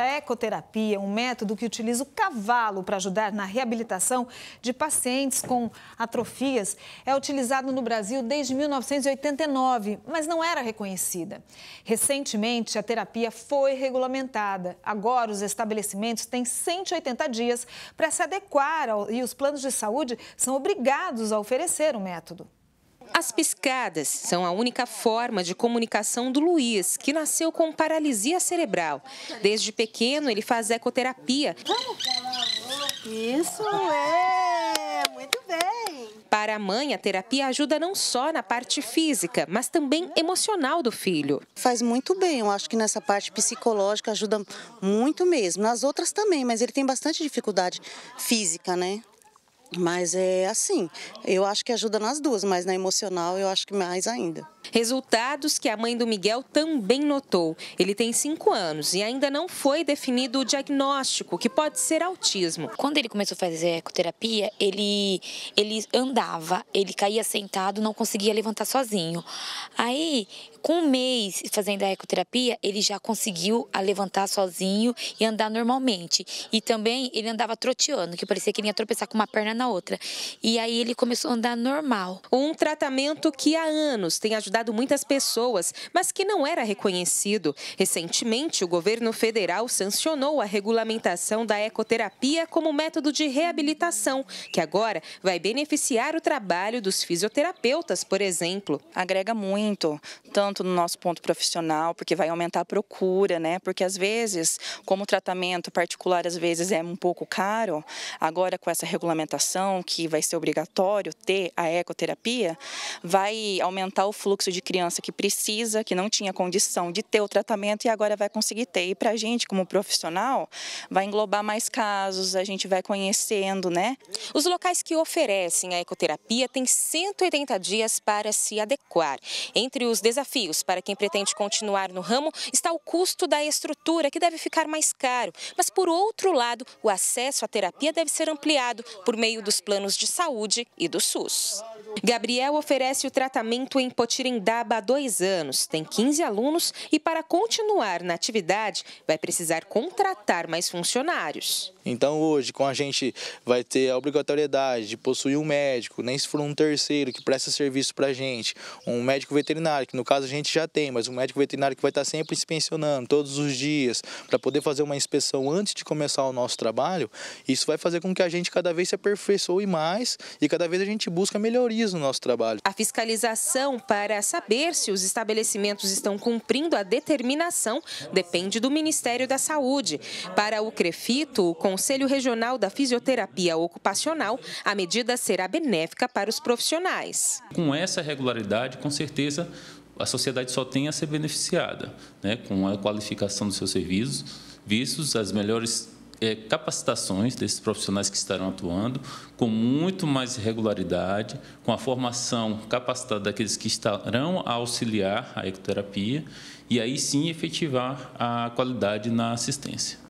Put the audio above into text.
A ecoterapia é um método que utiliza o cavalo para ajudar na reabilitação de pacientes com atrofias. É utilizado no Brasil desde 1989, mas não era reconhecida. Recentemente, a terapia foi regulamentada. Agora, os estabelecimentos têm 180 dias para se adequar ao... e os planos de saúde são obrigados a oferecer o método. As piscadas são a única forma de comunicação do Luiz, que nasceu com paralisia cerebral. Desde pequeno, ele faz ecoterapia. Isso é! Muito bem! Para a mãe, a terapia ajuda não só na parte física, mas também emocional do filho. Faz muito bem, eu acho que nessa parte psicológica ajuda muito mesmo. Nas outras também, mas ele tem bastante dificuldade física, né? Mas é assim, eu acho que ajuda nas duas, mas na emocional eu acho que mais ainda. Resultados que a mãe do Miguel também notou. Ele tem 5 anos e ainda não foi definido o diagnóstico, que pode ser autismo. Quando ele começou a fazer ecoterapia, ele, ele andava, ele caía sentado, não conseguia levantar sozinho. Aí com um mês fazendo a ecoterapia, ele já conseguiu levantar sozinho e andar normalmente. E também ele andava troteando, que parecia que ele ia tropeçar com uma perna na outra. E aí ele começou a andar normal. Um tratamento que há anos tem ajudado muitas pessoas, mas que não era reconhecido. Recentemente, o governo federal sancionou a regulamentação da ecoterapia como método de reabilitação, que agora vai beneficiar o trabalho dos fisioterapeutas, por exemplo. Agrega muito, tanto no nosso ponto profissional, porque vai aumentar a procura, né? Porque às vezes, como o tratamento particular às vezes é um pouco caro, agora com essa regulamentação que vai ser obrigatório ter a ecoterapia, vai aumentar o fluxo de criança que precisa, que não tinha condição de ter o tratamento e agora vai conseguir ter. E para a gente, como profissional, vai englobar mais casos, a gente vai conhecendo, né? Os locais que oferecem a ecoterapia têm 180 dias para se adequar. Entre os desafios desafios para quem pretende continuar no ramo está o custo da estrutura, que deve ficar mais caro. Mas, por outro lado, o acesso à terapia deve ser ampliado por meio dos planos de saúde e do SUS. Gabriel oferece o tratamento em Potirendaba há dois anos, tem 15 alunos e, para continuar na atividade, vai precisar contratar mais funcionários. Então, hoje, com a gente, vai ter a obrigatoriedade de possuir um médico, nem se for um terceiro que presta serviço para a gente, um médico veterinário, que no caso a gente já tem, mas o médico veterinário que vai estar sempre inspecionando todos os dias para poder fazer uma inspeção antes de começar o nosso trabalho, isso vai fazer com que a gente cada vez se aperfeiçoe mais e cada vez a gente busca melhorias no nosso trabalho. A fiscalização para saber se os estabelecimentos estão cumprindo a determinação depende do Ministério da Saúde. Para o CREFITO, o Conselho Regional da Fisioterapia Ocupacional, a medida será benéfica para os profissionais. Com essa regularidade, com certeza, a sociedade só tem a ser beneficiada né, com a qualificação dos seus serviços, vistos as melhores é, capacitações desses profissionais que estarão atuando, com muito mais regularidade, com a formação capacitada daqueles que estarão a auxiliar a ecoterapia, e aí sim efetivar a qualidade na assistência.